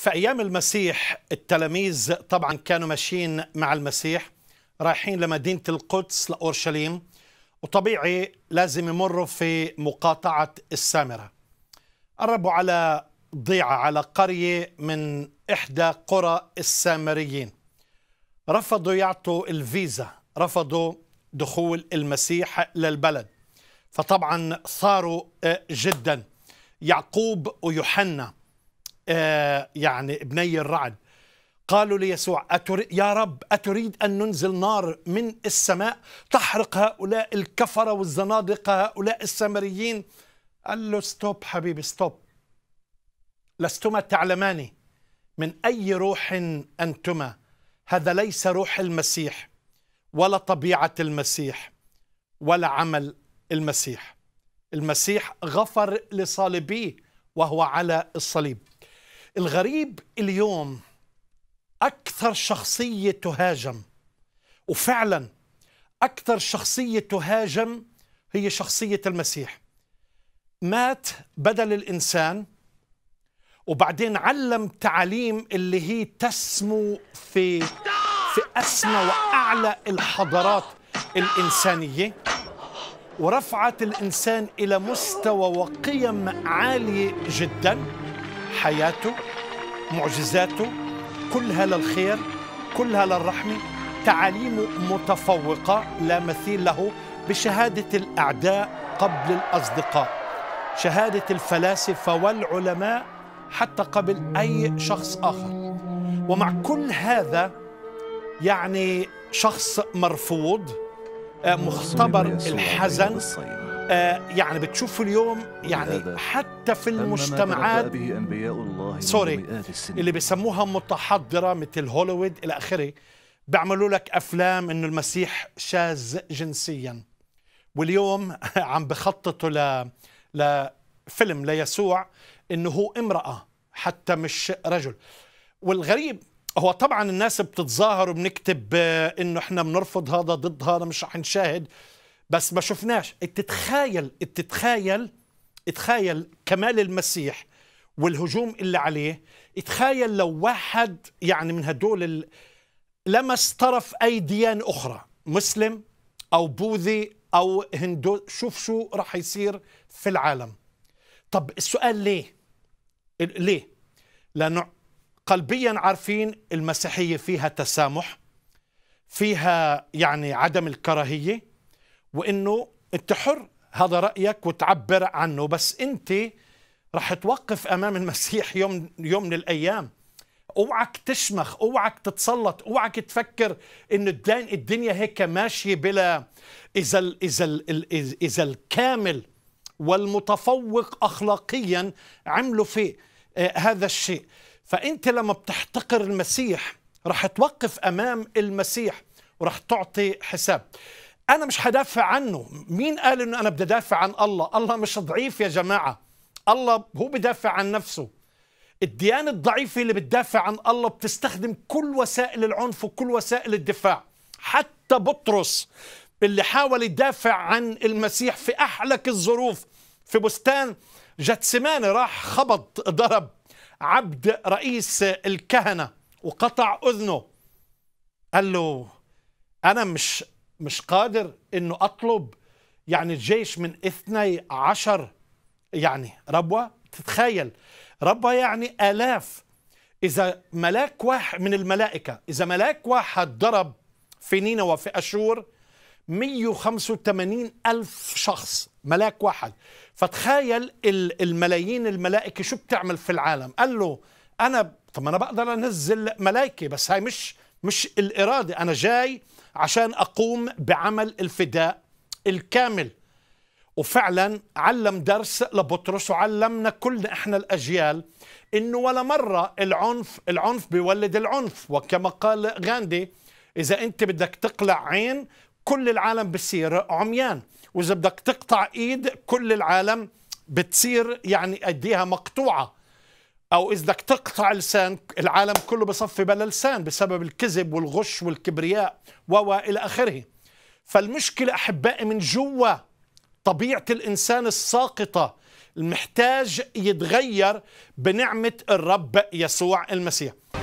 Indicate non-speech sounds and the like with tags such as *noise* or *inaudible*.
في أيام المسيح التلاميذ طبعا كانوا ماشيين مع المسيح رايحين لمدينة القدس لأورشليم وطبيعي لازم يمروا في مقاطعة السامرة قربوا على ضيعة على قرية من إحدى قرى السامريين رفضوا يعطوا الفيزا رفضوا دخول المسيح للبلد فطبعا ثاروا آه، جدا يعقوب ويوحنا آه، يعني ابني الرعد قالوا ليسوع أتري يا رب أتريد أن ننزل نار من السماء تحرق هؤلاء الكفرة والزنادقة هؤلاء السامريين قال له ستوب حبيبي ستوب لستما تعلماني من أي روح أنتما هذا ليس روح المسيح ولا طبيعة المسيح ولا عمل المسيح المسيح غفر لصالبيه وهو على الصليب الغريب اليوم أكثر شخصية تهاجم وفعلا أكثر شخصية تهاجم هي شخصية المسيح مات بدل الإنسان وبعدين علم تعاليم اللي هي تسمو في في أسمى وأعلى الحضارات الإنسانية ورفعت الإنسان إلى مستوى وقيم عالية جداً حياته معجزاته كلها للخير كلها للرحمة تعاليمه متفوقة لا مثيل له بشهادة الأعداء قبل الأصدقاء شهادة الفلاسفة والعلماء حتى قبل أي شخص آخر ومع كل هذا يعني شخص مرفوض آه، مختبر الحزن آه، يعني بتشوف اليوم يعني حتى في المجتمعات به أنبياء الله سوري اللي بيسموها متحضرة مثل هوليوود إلى آخره بيعملوا لك أفلام إنه المسيح شاذ جنسيا واليوم *laughs* عم بخططوا ل لفيلم ليسوع إنه هو امرأة حتى مش رجل والغريب هو طبعا الناس بتتظاهر وبنكتب آه، انه احنا بنرفض هذا ضد هذا مش رح نشاهد بس ما شفناش تتخيل تتخيل تخيل كمال المسيح والهجوم اللي عليه تخيل لو واحد يعني من هدول لمس طرف اي ديان اخرى مسلم او بوذي او هندو شوف شو راح يصير في العالم طب السؤال ليه ليه لانه قلبيا عارفين المسيحيه فيها تسامح فيها يعني عدم الكراهيه وانه انت حر هذا رايك وتعبر عنه بس انت رح توقف امام المسيح يوم يوم من الايام اوعك تشمخ اوعك تتسلط اوعك تفكر ان الدنيا هيك ماشيه بلا اذا الـ اذا الـ اذا الكامل والمتفوق اخلاقيا عملوا في آه، هذا الشيء فانت لما بتحتقر المسيح رح توقف امام المسيح ورح تعطي حساب انا مش هدافع عنه مين قال انه انا بدي ادافع عن الله الله مش ضعيف يا جماعه الله هو بدافع عن نفسه الديانة الضعيفة اللي بتدافع عن الله بتستخدم كل وسائل العنف وكل وسائل الدفاع حتى بطرس اللي حاول يدافع عن المسيح في أحلك الظروف في بستان جتسماني راح خبط ضرب عبد رئيس الكهنة وقطع أذنه قال له أنا مش مش قادر انه اطلب يعني الجيش من 12 يعني ربوه تتخيل ربوه يعني الاف اذا ملاك واحد من الملائكه اذا ملاك واحد ضرب في نينوى في اشور 185 ألف شخص ملاك واحد فتخيل الملايين الملائكة شو بتعمل في العالم قال له أنا طب أنا بقدر أنزل ملائكة بس هاي مش مش الإرادة أنا جاي عشان أقوم بعمل الفداء الكامل وفعلا علم درس لبطرس وعلمنا كلنا احنا الاجيال انه ولا مره العنف العنف بيولد العنف وكما قال غاندي اذا انت بدك تقلع عين كل العالم بصير عميان واذا بدك تقطع ايد كل العالم بتصير يعني ايديها مقطوعه او اذا بدك تقطع لسان العالم كله بصفي بلا لسان بسبب الكذب والغش والكبرياء و الى اخره فالمشكله احبائي من جوا طبيعه الانسان الساقطه المحتاج يتغير بنعمه الرب يسوع المسيح